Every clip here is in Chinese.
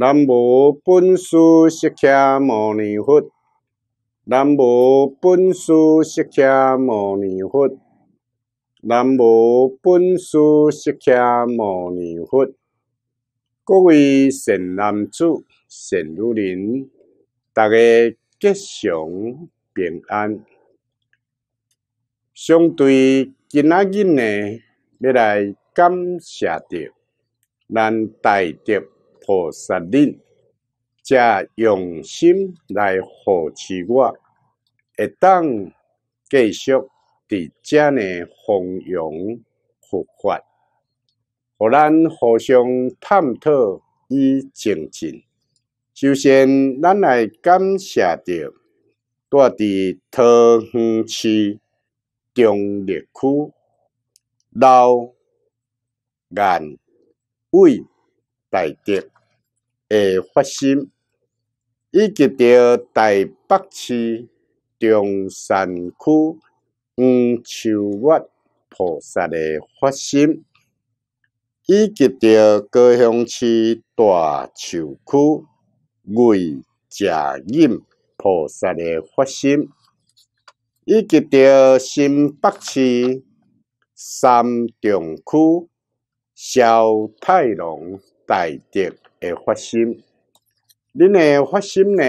南无本师释迦牟尼佛。南无本师释迦牟尼佛。南无本师释迦牟尼佛。各位善男子、善女人，大家吉祥平安。相对今仔日呢，要来感谢着咱大德菩萨恁假用心来扶持我，会当继续伫遮呢弘扬佛法，互咱互相探讨与前进。首先，咱来感谢着住伫桃园市中立区老、颜伟大德。诶，发心，以及着台北市中山区黄秋月菩萨诶发心，以及着高雄市大树区魏家印菩萨诶发心，以及着新北市三重区萧太龙。大德诶，发心，恁诶发心呢，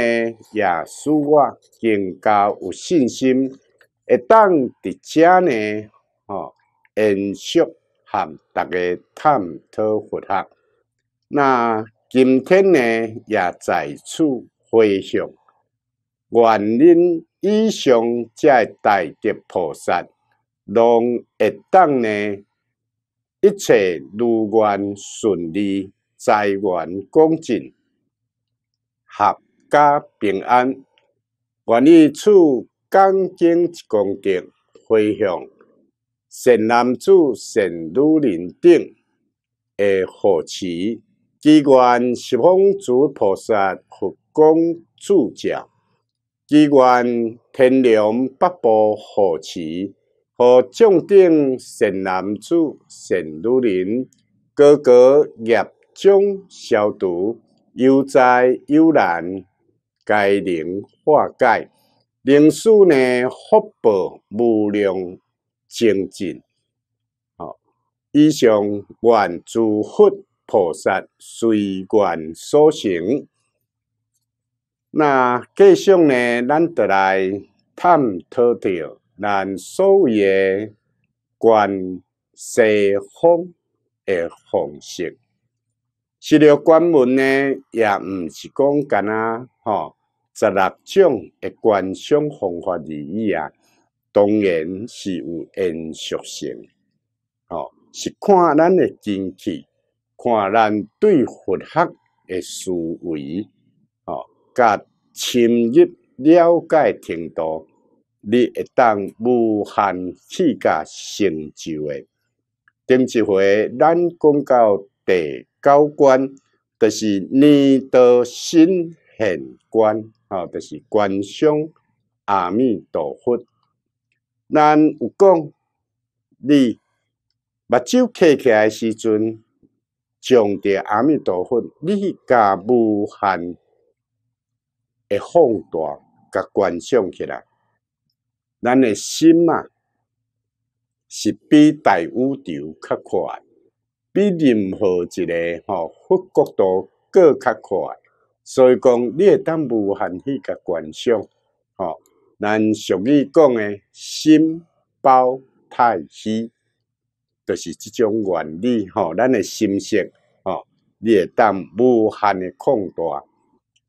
也使我更加有信心，会当伫遮呢，哦，延续含大家探讨佛学。那今天呢，也在此回向，愿恁以上这大德菩萨，拢会当呢，一切如愿顺利。财源广进，合家平安，愿意处恭敬恭敬回向，善男子、善女人等的护持，祈愿十方诸菩萨佛光助者，祈愿天龙八部护持，和众等善男子、善女人高高业。将消毒、悠哉悠然、该灵化解，灵树呢福报无量，精进。以上愿诸佛菩萨随愿所行。那继续呢，咱再来探讨着咱所言观世音的方式。习了关门呢，也毋是讲干呐吼，十六种诶观赏方法而已啊。当然是有延续性，吼是看咱诶经济，看咱对佛学诶思维，吼，甲深入了解程度，你会当无限次甲成就诶。顶一回咱讲到第。高观就是你的心很观，好，就是观想阿弥陀佛。咱有讲，你目睭开起来时阵，强调阿弥陀佛，你甲无限的放大，甲观想起来，咱的心啊，是比大宇宙较宽。比任何一个吼福国都过较快，所以讲你会当无限去个观想，吼咱俗语讲诶，心包太虚，就是即种原理吼，咱诶心性哦，你会当无限诶扩大，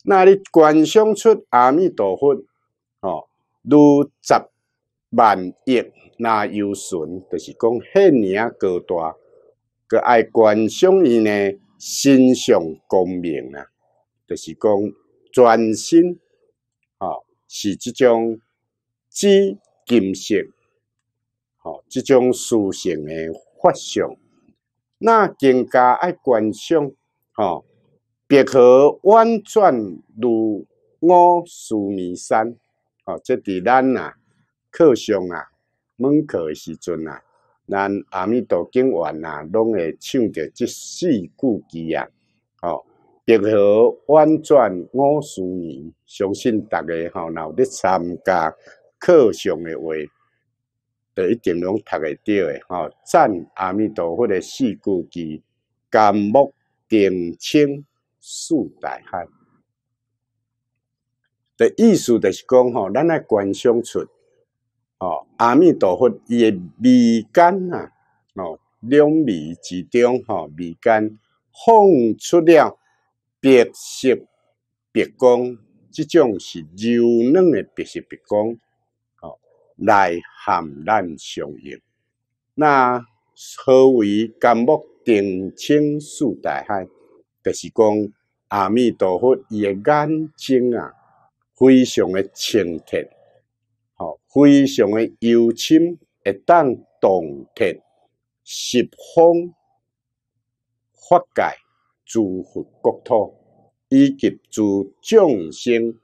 那你观想出阿弥陀佛哦，如十万亿那有顺，就是讲遐领高大。个爱观赏伊呢心上光明啊，就是讲专心，哦是即种知金性，哦即种属性的发相。那更加爱观赏，哦，别可婉转如我数弥山，哦，即伫咱啊课上啊上课的时阵啊。咱阿弥陀经文啦，拢会唱着即四句偈啊！哦，别河宛转五十年，相信大家吼，若有咧参加课上诶话，就一定拢读会着诶吼。赞阿弥陀佛诶四句偈：甘木顶清四大海。的意思就是讲吼，咱来观想出。哦，阿弥陀佛，伊诶眉间啊，哦，两眉之中，哈，眉间放出了白色白光，即种是柔嫩的白色白光，哦，内涵咱相应。那何为干木定清四大海？就是讲阿弥陀佛伊诶眼睛啊，非常的清澈。非常的幽深，会当洞天，十方法界诸佛国土，以及诸众生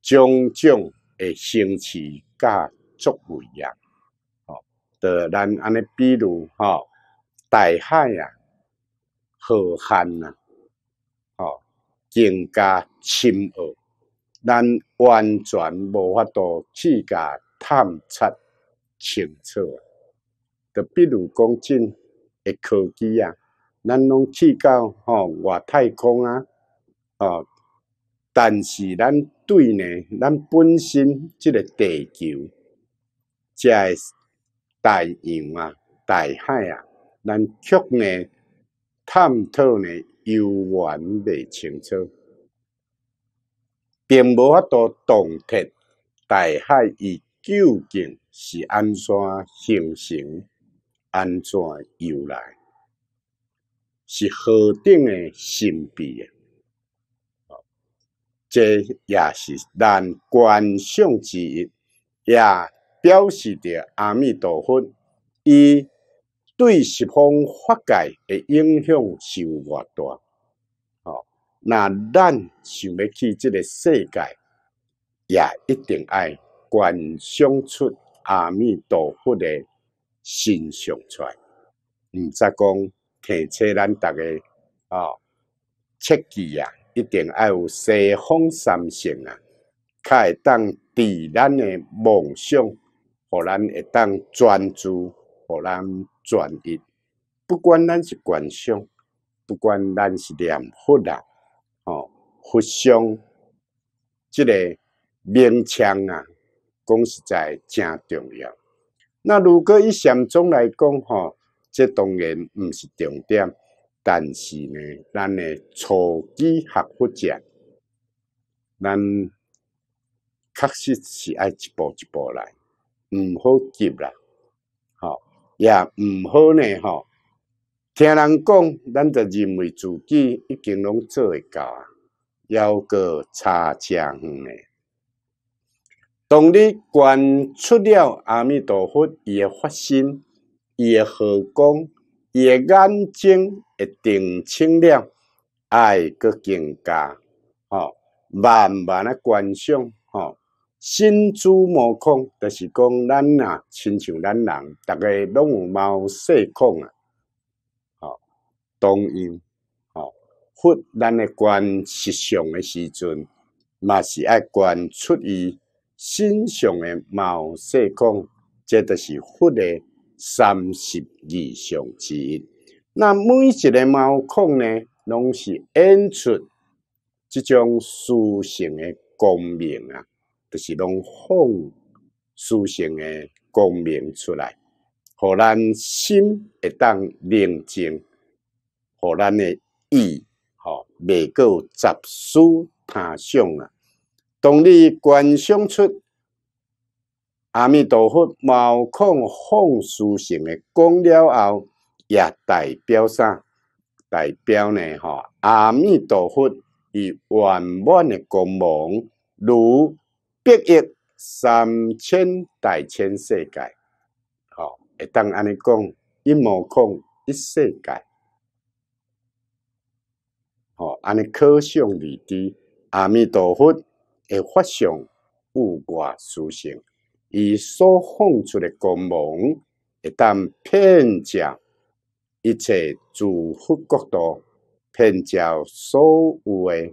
种种的兴趣甲作为啊。哦，著咱安尼，比如吼大海啊、河汉啊，吼更加深奥。咱完全无法度去甲探测清楚，就比如讲真，诶，科技啊，咱拢去到吼外太空啊，吼，但是咱对呢，咱本身即个地球，即个大洋啊、大海啊，咱却呢，探讨呢又完未清楚。并无法度洞彻大海，伊究竟是安怎形成、安怎由来，是何等的神秘啊！这也是咱观想之一，也表示着阿弥陀佛，伊对西方法界的影响是偌大。那咱想要去即个世界，也一定爱观想出阿弥陀佛的形象出来。毋则讲提醒咱逐个哦，切记啊，一定爱有西方三圣啊，较会当治咱诶梦想，互咱会当专注，互咱专一。不管咱是观想，不管咱是念佛人。哦，互相即个勉强啊，讲实在真重要。那如果以禅宗来讲，哦，这当然毋是重点，但是呢，咱诶初级学佛者，咱确实是爱一步一步来，毋好急啦，哦，也毋好呢，哦。听人讲，咱就认为自己已经拢做会到，犹过差正远诶。当你观出了阿弥陀佛伊诶法身、伊诶好光、伊诶眼睛会定清了，爱搁更加哦，慢慢啊观想。哦，心珠毛孔，就是讲咱啊，亲像咱人，逐个拢有毛细孔啊。当因哦，或咱诶观实相诶时阵，嘛是爱观出于心上诶貌色孔，这著是佛诶三十二相之一。那每一个毛孔呢，拢是演出即种殊胜诶光明啊，就是拢放殊胜诶光明出来，互咱心会当宁静。互咱诶意，吼未够杂思他想啊！当你观想出阿弥陀佛毛孔放殊胜诶讲了后，也代表啥？代表呢？吼阿弥陀佛以圆满诶光芒，如不亿三千大千世界，吼会当安尼讲，一毛孔一世界。安尼可想而知，阿弥陀佛，诶法相有偌殊胜，伊所放出的光芒，一旦遍照一切诸佛国土，遍照所有的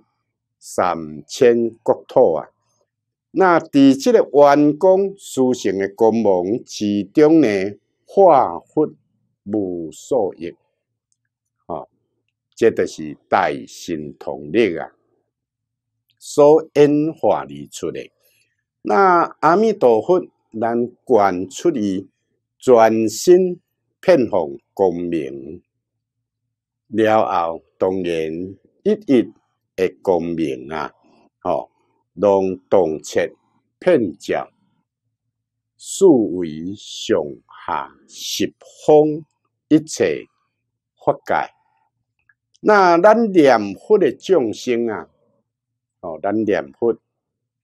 三千国土啊！那伫即个完工殊胜的光芒之中呢，化佛无数亿。这就是大神通力啊，所演化而出的。那阿弥陀佛，能观出于全身遍放光明了后，当然一一的光明啊，好，拢洞察遍照，四维上下十方一切法界。那咱念佛的众生啊，哦，咱念佛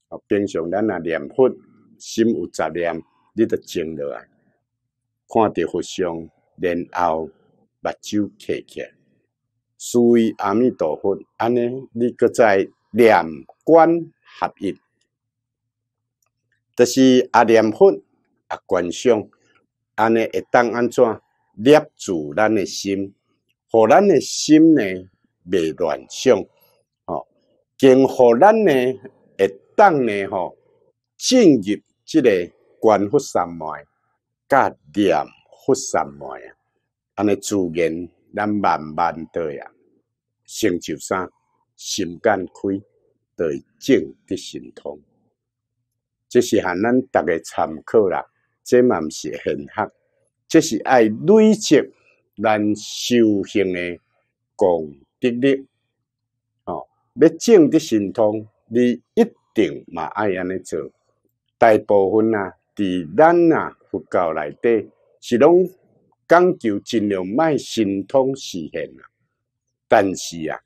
哦，平常咱啊念佛，心有杂念，你得静落来，看着佛像，然后目睭开开，思维阿弥陀佛，安尼你搁再念观合一，就是阿念佛啊观想，安尼会当安怎摄住咱的心？互咱诶心呢袂乱想，吼，跟互咱呢，一当呢吼，进入即个观佛三昧、甲念佛三昧，安尼自然咱慢慢地啊，成就啥心肝开对正的心通，这是含咱逐个参考啦，这嘛毋是现学，这是爱累积。咱修行诶功德力，哦，要正得神通，你一定嘛爱安尼做。大部分啊，伫咱啊佛教内底，是拢讲究尽量卖神通实现啊。但是啊，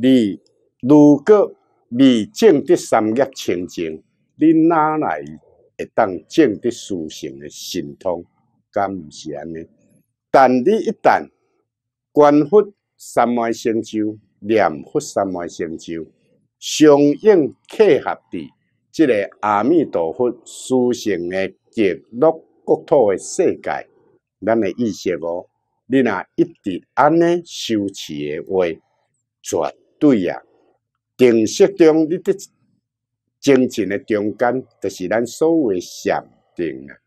你如果你正得三业清净，你哪来会当正得殊胜诶神通？敢毋是安尼？但你一旦观佛三昧成就，念佛三昧成就，相应契合地，这个阿弥陀佛所成的极乐国土的世界，咱的意识哦，你若一直安尼修持的话，绝对啊，定识中你的精进的中间，就是咱所谓禅定啊。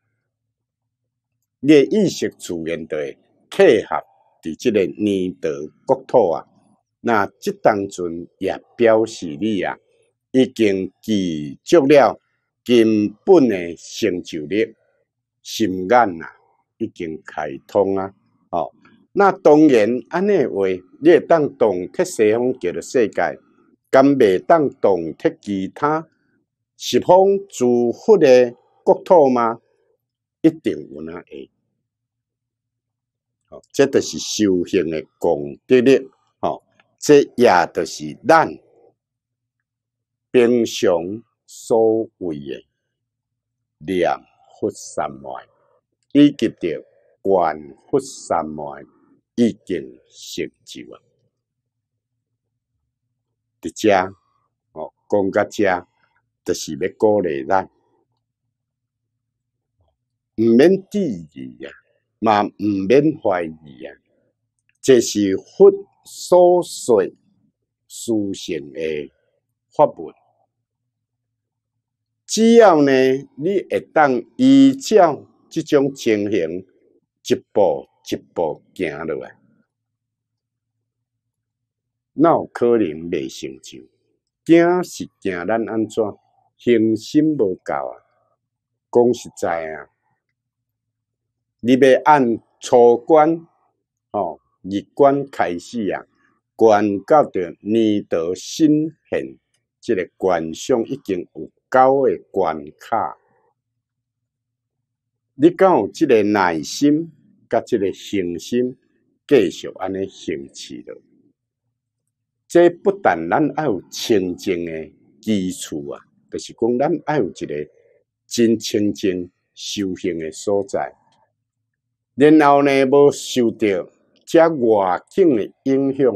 你意识自然会契合伫即个你的国土啊，那即当阵也表示你啊已经具足了根本诶成就力，心眼啊已经开通啊。哦，那当然，安尼话你会当洞特西方极乐世界，敢袂当懂其他西方诸佛诶国土吗？一定有那会。好，这都是修行的功德。好，这也都是咱平常所为的两福三昧，以及的观三昧，已经成就了。的讲到这，就是要鼓励咱。毋免质疑啊，嘛毋免怀疑啊，这是佛所说、所行的法门。只要呢，你会当依照即种情形，一步一步行落来，那有可能未成就。惊是惊咱安怎？信心无够啊！讲实在啊！你欲按初关、哦、二关开始啊，关到着年度新现，即个关上已经有够个关卡。你敢有即个耐心，甲即个恒心，继续安尼行持落，这不但咱要有清净诶基础啊，就是讲咱要有即个真清净修行诶所在。然后呢，无受到遮外境的影响，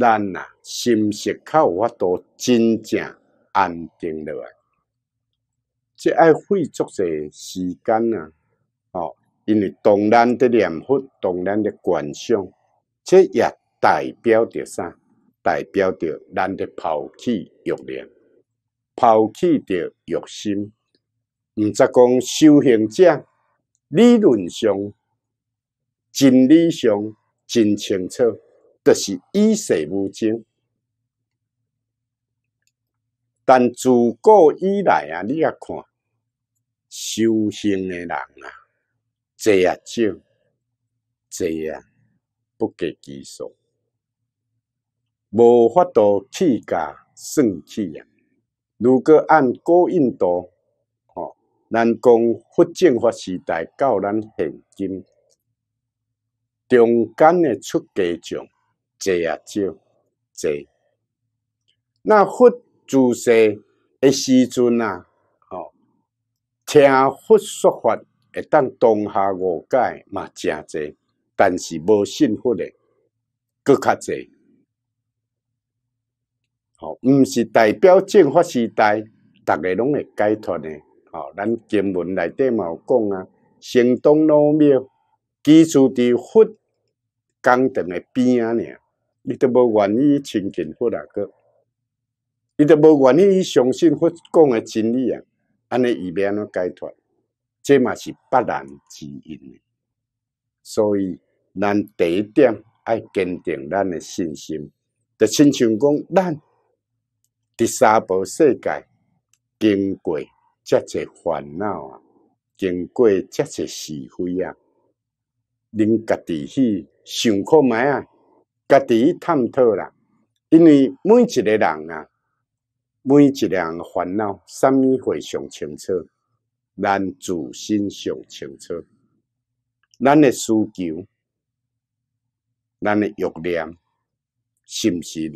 咱啊心识较有法度真正安定落来，这爱费足些时间啊。哦，因为当然的念佛，当然的观想，这也代表着啥？代表着咱的抛弃欲念，抛弃着欲心。毋则讲修行者。理论上、真理上真清楚，就是以世无争。但自古以来啊，你啊看，修行的人啊，多啊少，多啊不计其数，无法度去甲算去啊。如果按古印度，咱讲，佛正法时代到咱现今，中间诶出家众侪啊少侪。那佛住世诶时阵啊，哦，听佛说法会当当下误解嘛，正侪，但是无信佛诶，搁较侪。哦，毋是代表正法时代，逐个拢会解脱诶。哦，咱经文内底嘛有讲啊，山东鲁庙，居住伫佛讲堂诶边啊，尔伊都无愿意亲近佛啊个，伊都无愿意相信佛讲诶真理啊，安尼伊要安怎解脱？这嘛是不难之一，所以咱第一点爱坚定咱诶信心，就亲像讲咱第三步世界经过。遮侪烦恼啊，经过遮侪是非啊，恁家己去想看卖啊，家己去探讨啦。因为每一个人啊，每一个人烦恼，啥物会上清楚，咱自身上清楚。咱诶需求，咱诶欲念，是毋是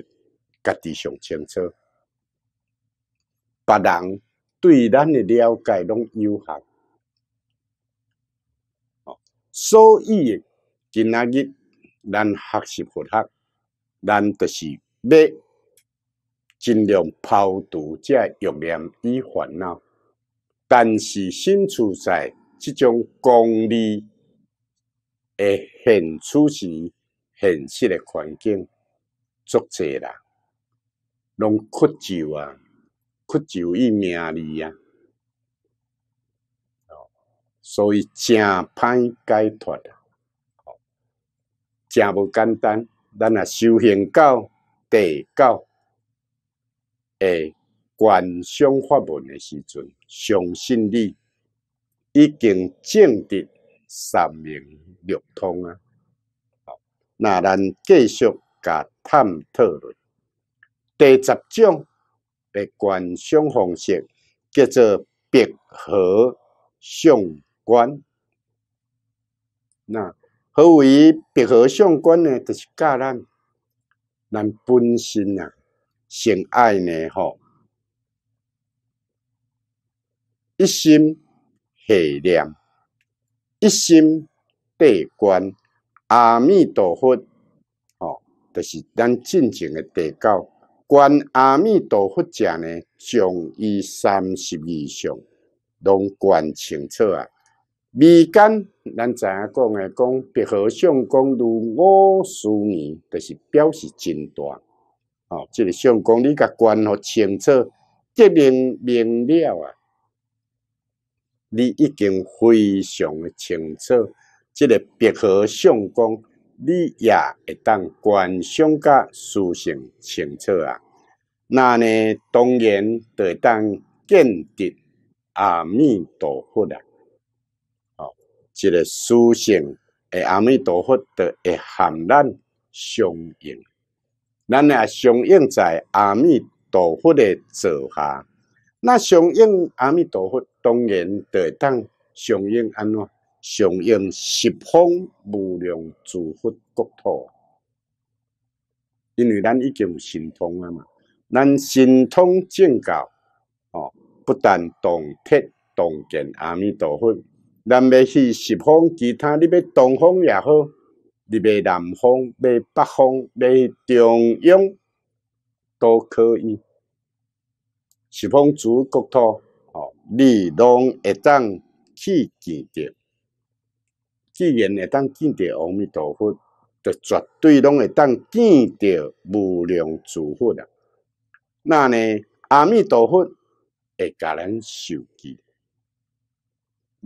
家己上清楚？别人？对咱的了解拢有限，所以今仔日咱学习佛学，咱就是要尽量抛除这欲念与烦恼。但是身处在这种功利的、现实俗、现实的环境，作者人，拢屈就啊！苦咒伊名字啊，所以真歹解脱的，真无简单。咱啊修行到地教诶观想法门诶时阵，相信你已经证得三明六通啊。好，那咱继续甲探讨论第十种白观相方式叫做白鹤上观。那何为白鹤上观呢？就是教咱咱本身啊，先爱呢，吼，一心系念，一心地观阿弥陀佛，吼，就是咱真正的地教。观阿弥陀佛者呢，上于三十以上，拢观清楚啊。未间咱知影讲诶，讲，白和相公如五十年，就是表示真大。哦。这个相公你甲观互清楚，即明明了啊，你已经非常诶清楚这个白和相公。你也会当观想甲思想清楚啊，那呢，当然得当见得阿弥陀佛啊，哦，即个思想，阿弥陀佛得会含咱相应，咱也相应在阿弥陀佛的座下，那相应阿弥陀佛，当然得当相应安怎？常用十方无量诸佛国土，因为咱已经神通了嘛。咱神通正教哦，不但洞天、洞见阿弥陀佛，咱要去十方其他，你要东方也好，你要南方、要北方、要中央，都可以。十方诸国土哦，你拢会当去见着。既然会当见到阿弥陀佛，就绝对拢会当见到无量诸佛啊。那呢，阿弥陀佛会甲咱受持，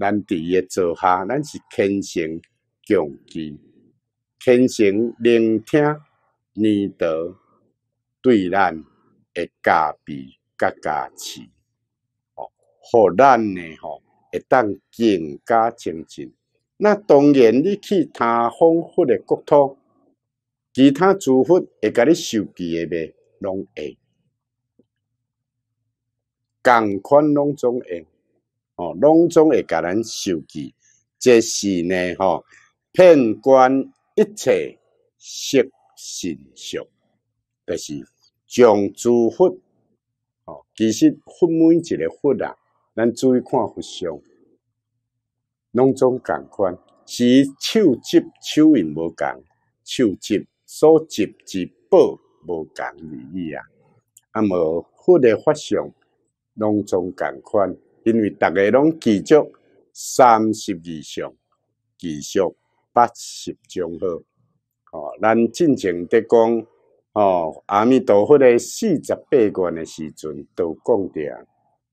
咱伫诶座下，咱是虔诚恭敬，虔诚聆听弥陀对咱诶加被甲加持，哦，咱呢吼会当更加精进。那当然，你去他丰富的国土，其他祝福会甲你受记的呗，拢会。同款拢总会，哦，拢总会甲咱受记。这是呢，吼，遍观一切色心象，就是将祝福。哦，其实佛每一个佛啊，咱注意看佛像。拢总共款，是手执手印无同，手执所执之宝无同而已啊！啊，无佛的法相拢总共款，因为逐个拢记住三十以上，记住八十种好。哦，咱进前得讲哦，阿弥陀佛的四十八愿的时阵都讲着。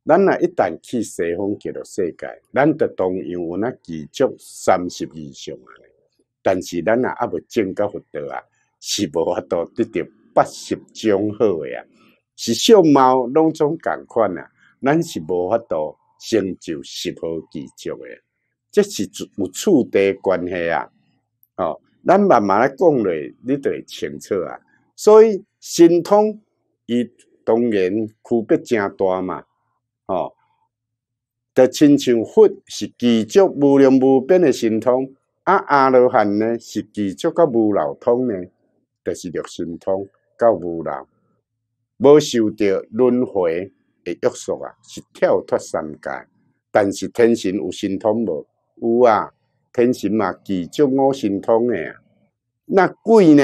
咱若一旦去西方极乐世界，咱着同样有那几足三十以上啊。但是咱啊，还未增加获得啊，是无法度得到八十种好诶啊。是相貌拢种共款啊，咱是无法度成就十好几足诶，这是有厝地关系啊。哦，咱慢慢来讲落，你就会清楚啊。所以神通伊当然区别真大嘛。哦，就亲像佛是具足无量无边的神通，啊，阿罗汉呢是具足个无漏通呢，就是六神通到无漏，无受着轮回的约束啊，是跳脱三界。但是天神有神通无？有啊，天神嘛具足五神通的啊。那鬼呢？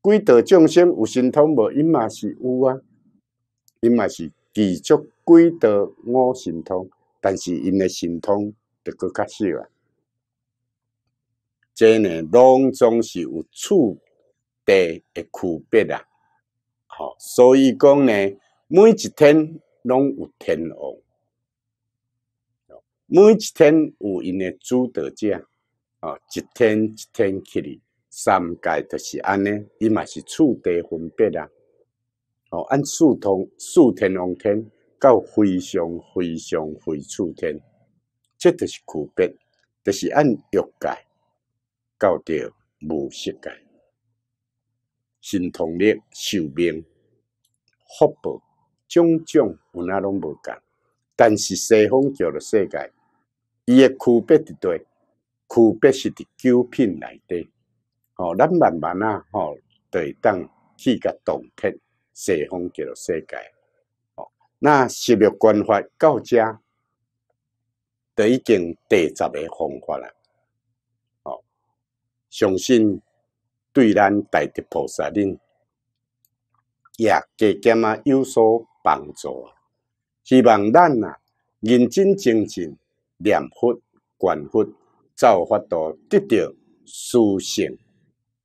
鬼道众生有神通无？因嘛是有啊，因嘛是。几处贵道五神通，但是因的神通著搁较少啊。这呢，拢总是有处地的区别啊。好，所以讲呢，每一天拢有天王，每一天有因的主导者，啊，一天一天去哩，三界著是安尼，伊嘛是处地分别啊。哦，按四通、四天王天到非常、非常、非常天，即就是区别，就是按欲界到着无色界，神通力、寿命、福报种种有哪拢无共。但是西方叫做世界，伊诶区别伫叨，区别是伫九品内底。哦，咱慢慢啊，吼，对当去甲洞天。西方极乐世界，哦，那十力观法到家，都已经第十个方法了。哦，相信对咱大德菩萨恁也加减啊有所帮助啊。希望咱啊认真精进，念佛、观佛、造法道，得到殊胜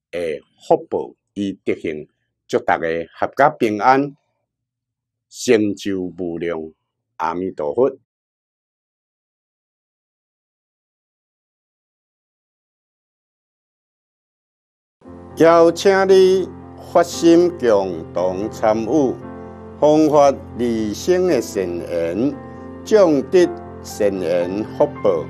的福报与德行。祝大家合家平安，成就无量，阿弥陀佛！邀请你发心共同参与，弘富二生的圣言，种植善缘福报，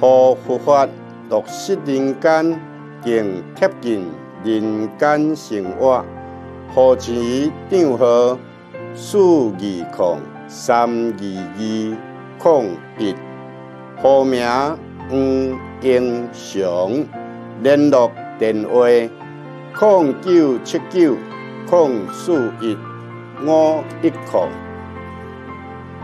护佛法，落实人间，更贴近人间生活。号址：漳河四二零三二二零一，户名：黄英雄，联络电话：零九七九零四一五一零。